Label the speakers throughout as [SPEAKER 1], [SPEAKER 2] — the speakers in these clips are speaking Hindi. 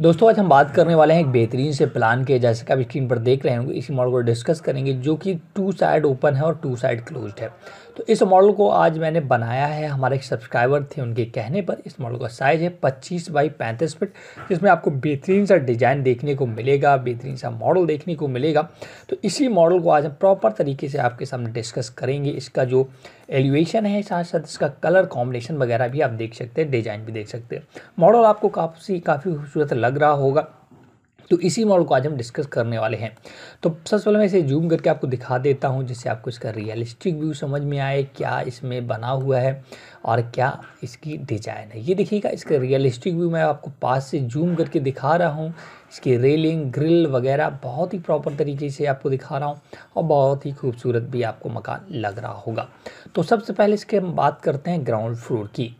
[SPEAKER 1] दोस्तों आज हम बात करने वाले हैं एक बेहतरीन से प्लान के जैसे कि आप स्क्रीन पर देख रहे होंगे इसी मॉडल को डिस्कस करेंगे जो कि टू साइड ओपन है और टू साइड क्लोज्ड है तो इस मॉडल को आज मैंने बनाया है हमारे एक सब्सक्राइबर थे उनके कहने पर इस मॉडल का साइज़ है पच्चीस बाई पैंतीस फिट जिसमें आपको बेहतरीन सा डिज़ाइन देखने को मिलेगा बेहतरीन सा मॉडल देखने को मिलेगा तो इसी मॉडल को आज हम प्रॉपर तरीके से आपके सामने डिस्कस करेंगे इसका जो एलिवेशन है साथ साथ इसका कलर कॉम्बिनेशन वगैरह भी आप देख सकते हैं डिजाइन भी देख सकते हैं मॉडल आपको काफ़ी काफ़ी खूबसूरत लग रहा होगा तो इसी मॉडल को आज हम डिस्कस करने वाले हैं तो सबसे पहले मैं इसे जूम करके आपको दिखा देता हूँ जिससे आपको इसका रियलिस्टिक व्यू समझ में आए क्या इसमें बना हुआ है और क्या इसकी डिजाइन है ये देखिएगा इसका रियलिस्टिक व्यू मैं आपको पास से जूम करके दिखा रहा हूँ इसकी रेलिंग ग्रिल वगैरह बहुत ही प्रॉपर तरीके से आपको दिखा रहा हूँ और बहुत ही खूबसूरत भी आपको मकान लग रहा होगा तो सबसे पहले इसके हम बात करते हैं ग्राउंड फ्लोर की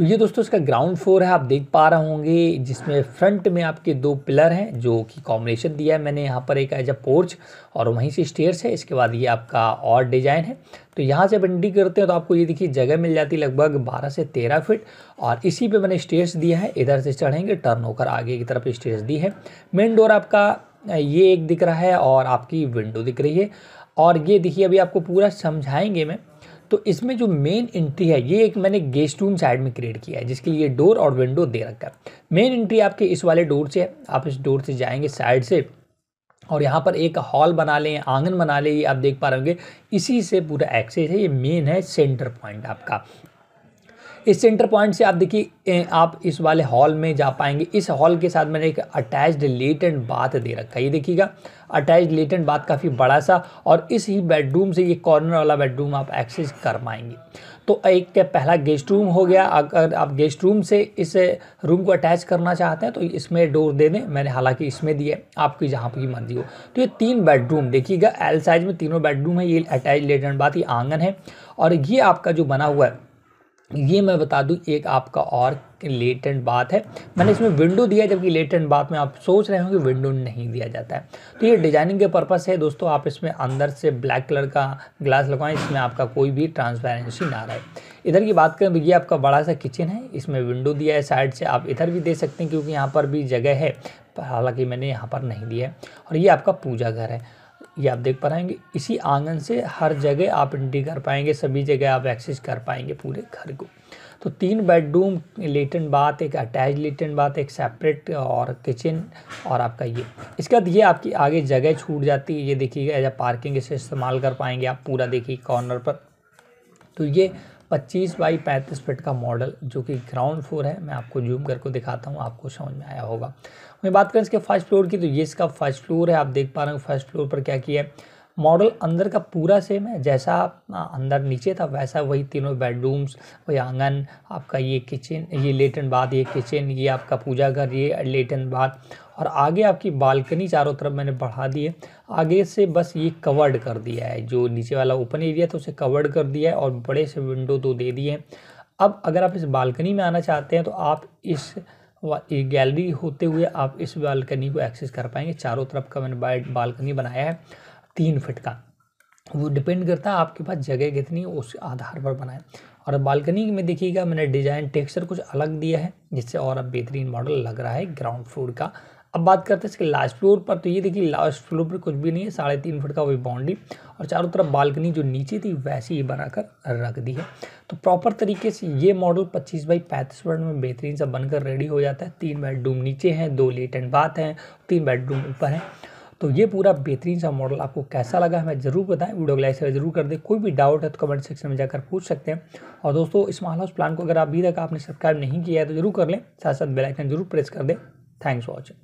[SPEAKER 1] तो ये दोस्तों इसका ग्राउंड फ्लोर है आप देख पा रहे होंगे जिसमें फ्रंट में आपके दो पिलर हैं जो कि कॉम्बिनेशन दिया है मैंने यहाँ पर एक एज अ पोर्च और वहीं से स्टेयर्स है इसके बाद ये आपका और डिज़ाइन है तो यहाँ से बंडी करते हैं तो आपको ये देखिए जगह मिल जाती है लगभग 12 से 13 फीट और इसी पे मैंने स्टेयर्स दिया है इधर से चढ़ेंगे टर्न होकर आगे की तरफ स्टेयर्स दी है मेन डोर आपका ये एक दिख रहा है और आपकी विंडो दिख रही है और ये देखिए अभी आपको पूरा समझाएंगे मैं तो इसमें जो मेन एंट्री है ये एक मैंने गेस्ट रूम साइड में क्रिएट किया है जिसके लिए डोर और विंडो दे रखा है मेन एंट्री आपके इस वाले डोर से है आप इस डोर से जाएंगे साइड से और यहाँ पर एक हॉल बना लें आंगन बना लें ये आप देख पा रहे होंगे इसी से पूरा एक्सेस है ये मेन है सेंटर पॉइंट आपका इस सेंटर पॉइंट से आप देखिए आप इस वाले हॉल में जा पाएंगे इस हॉल के साथ मैंने एक अटैच्ड एंड बाथ दे रखा है ये देखिएगा अटैच्ड लेटेंट बाथ काफ़ी बड़ा सा और इस ही बेडरूम से ये कॉर्नर वाला बेडरूम आप एक्सेस कर पाएंगे तो एक पहला गेस्ट रूम हो गया अगर आप गेस्ट रूम से इस रूम को अटैच करना चाहते हैं तो इसमें डोर दे दें मैंने हालांकि इसमें दिया आपकी जहाँ पर मर्जी हो तो ये तीन बेडरूम देखिएगा एल साइज में तीनों बेडरूम है ये अटैच लेटेंट बाथ ये आंगन है और ये आपका जो बना हुआ है ये मैं बता दूं एक आपका और लेटेंट बात है मैंने इसमें विंडो दिया जबकि लेटेंट बात में आप सोच रहे होंगे विंडो नहीं दिया जाता है तो ये डिजाइनिंग के पर्पस है दोस्तों आप इसमें अंदर से ब्लैक कलर का ग्लास लगवाएं इसमें आपका कोई भी ट्रांसपेरेंसी ना रहे इधर की बात करें तो ये आपका बड़ा सा किचन है इसमें विंडो दिया है साइड से आप इधर भी दे सकते हैं क्योंकि यहाँ पर भी जगह है पर हालांकि मैंने यहाँ पर नहीं दिया है और ये आपका पूजा घर है ये आप देख पाएंगे इसी आंगन से हर जगह आप एंट्री कर पाएंगे सभी जगह आप एक्सेस कर पाएंगे पूरे घर को तो तीन बेडरूम लेटन बात एक अटैच लेटन बात एक सेपरेट और किचन और आपका ये इसके बाद ये आपकी आगे जगह छूट जाती है ये देखिएगा एज पार्किंग इसे इस्तेमाल कर पाएंगे आप पूरा देखिए कॉर्नर पर तो ये 25 बाई 35 फिट का मॉडल जो कि ग्राउंड फ्लोर है मैं आपको जूम करके दिखाता हूँ आपको समझ में आया होगा वहीं बात करें इसके फर्स्ट फ्लोर की तो ये इसका फर्स्ट फ्लोर है आप देख पा रहे हो फर्स्ट फ्लोर पर क्या किया है मॉडल अंदर का पूरा सेम है जैसा अंदर नीचे था वैसा वही तीनों बेडरूम्स वही आंगन आपका ये किचन ये लेटन बाद ये किचन ये आपका पूजा घर ये लेटन बाद और आगे आपकी बालकनी चारों तरफ मैंने बढ़ा दी है आगे से बस ये कवर्ड कर दिया है जो नीचे वाला ओपन एरिया था उसे कवर्ड कर दिया है और बड़े से विंडो तो दे दिए हैं अब अगर आप इस बालकनी में आना चाहते हैं तो आप इस गैलरी होते हुए आप इस बालकनी को एक्सेस कर पाएंगे चारों तरफ का मैंने बालकनी बनाया है तीन फिट का वो डिपेंड करता है आपके पास जगह कितनी उस आधार पर बनाए और बालकनी में देखिएगा मैंने डिज़ाइन टेक्सचर कुछ अलग दिया है जिससे और अब बेहतरीन मॉडल लग रहा है ग्राउंड फ्लोर का अब बात करते हैं इसके लास्ट फ्लोर पर तो ये देखिए लास्ट फ्लोर पर कुछ भी नहीं है साढ़े तीन फुट का वही बाउंड्री और चारों तरफ बालकनी जो नीचे थी वैसी ही बनाकर रख दी है तो प्रॉपर तरीके से ये मॉडल 25 बाई पैंतीस फुट में बेहतरीन सा बनकर रेडी हो जाता है तीन बेडरूम नीचे हैं दो लेट एंड बाथ हैं तीन बेडरूम ऊपर हैं तो ये पूरा बेहतरीन सा मॉडल आपको कैसा लगा हमें ज़रूर बताएं वीडियो को लाइक शेयर जरूर कर दें कोई भी डाउट है तो कमेंट सेक्शन में जाकर पूछ सकते हैं और दोस्तों इस माल हाउस प्लान को अगर अभी तक आपने सब्सक्राइब नहीं किया है तो जरूर कर लें साथ साथ बेलाइकन जरूर प्रेस कर दें थैंक्स फॉर वॉचिंग